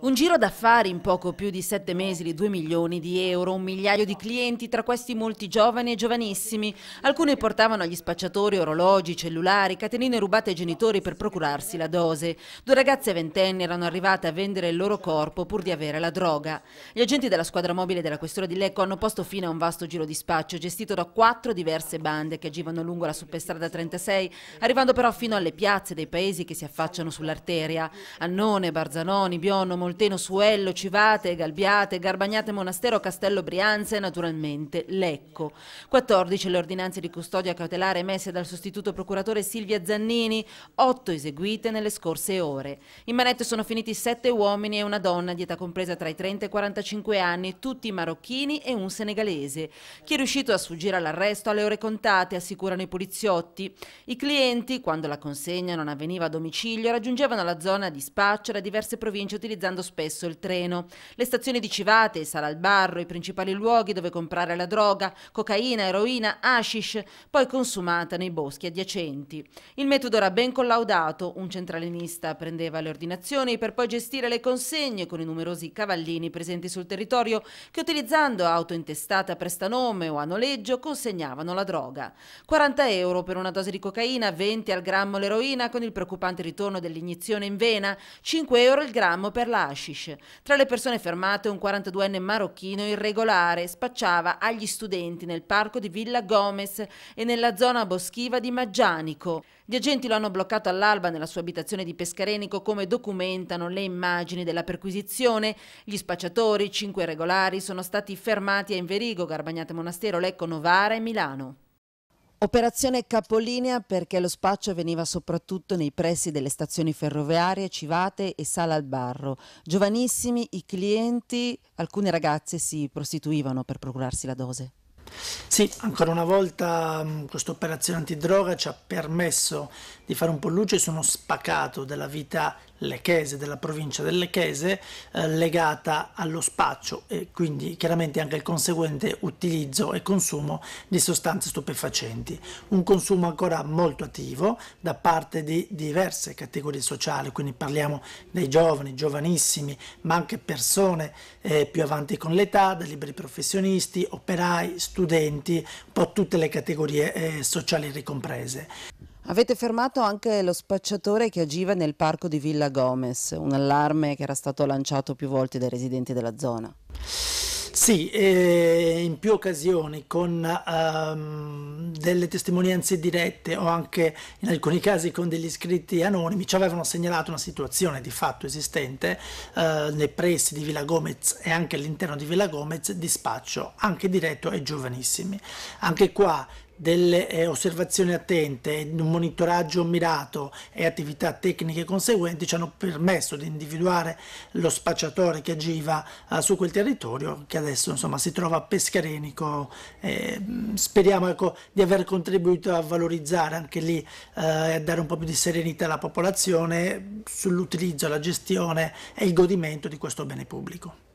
Un giro d'affari in poco più di sette mesi di 2 milioni di euro, un migliaio di clienti, tra questi molti giovani e giovanissimi. Alcuni portavano agli spacciatori orologi, cellulari, catenine rubate ai genitori per procurarsi la dose. Due ragazze ventenne erano arrivate a vendere il loro corpo pur di avere la droga. Gli agenti della squadra mobile della questura di Lecco hanno posto fine a un vasto giro di spaccio gestito da quattro diverse bande che agivano lungo la superstrada 36, arrivando però fino alle piazze dei paesi che si affacciano sull'arteria. Annone, Barzanoni, Biono, Molteno, Suello, Civate, Galbiate, Garbagnate, Monastero, Castello Brianza e naturalmente Lecco. 14 le ordinanze di custodia cautelare emesse dal sostituto procuratore Silvia Zannini, 8 eseguite nelle scorse ore. In manette sono finiti 7 uomini e una donna di età compresa tra i 30 e i 45 anni, tutti marocchini e un senegalese. Chi è riuscito a sfuggire all'arresto alle ore contate, assicurano i poliziotti. I clienti, quando la consegna non avveniva a domicilio, raggiungevano la zona di spaccio diverse province utilizzando spesso il treno. Le stazioni di Civate, Sala al Barro, i principali luoghi dove comprare la droga, cocaina, eroina, hashish, poi consumata nei boschi adiacenti. Il metodo era ben collaudato, un centralinista prendeva le ordinazioni per poi gestire le consegne con i numerosi cavallini presenti sul territorio che utilizzando auto intestate a prestanome o a noleggio consegnavano la droga. 40 euro per una dose di cocaina, 20 al grammo l'eroina con il preoccupante ritorno dell'iniezione in vena, 5 5 euro il grammo per l'ashish. Tra le persone fermate un 42enne marocchino irregolare spacciava agli studenti nel parco di Villa Gomez e nella zona boschiva di Maggianico. Gli agenti lo hanno bloccato all'alba nella sua abitazione di Pescarenico come documentano le immagini della perquisizione. Gli spacciatori, cinque regolari, sono stati fermati a Inverigo, Garbagnate Monastero, Lecco, Novara e Milano. Operazione capolinea perché lo spaccio veniva soprattutto nei pressi delle stazioni ferroviarie, Civate e Sala al Barro. Giovanissimi i clienti, alcune ragazze si prostituivano per procurarsi la dose. Sì, ancora una volta mm, questa operazione antidroga ci ha permesso di fare un po' luce su uno spaccato della vita Lechese, della provincia del Lechese, eh, legata allo spaccio e quindi chiaramente anche il conseguente utilizzo e consumo di sostanze stupefacenti. Un consumo ancora molto attivo da parte di diverse categorie sociali, quindi parliamo dei giovani, giovanissimi, ma anche persone eh, più avanti con l'età, da liberi professionisti, operai, studenti, un po' tutte le categorie eh, sociali ricomprese. Avete fermato anche lo spacciatore che agiva nel parco di Villa Gomez, un allarme che era stato lanciato più volte dai residenti della zona. Sì, eh, in più occasioni con um, delle testimonianze dirette o anche in alcuni casi con degli iscritti anonimi ci avevano segnalato una situazione di fatto esistente eh, nei pressi di Villa Gomez e anche all'interno di Villa Gomez di spaccio anche diretto ai giovanissimi. Anche qua delle eh, osservazioni attente, un monitoraggio mirato e attività tecniche conseguenti ci hanno permesso di individuare lo spacciatore che agiva eh, su quel territorio che adesso insomma, si trova a Pescarenico. Eh, speriamo ecco, di aver contribuito a valorizzare anche lì eh, e a dare un po' più di serenità alla popolazione sull'utilizzo, la gestione e il godimento di questo bene pubblico.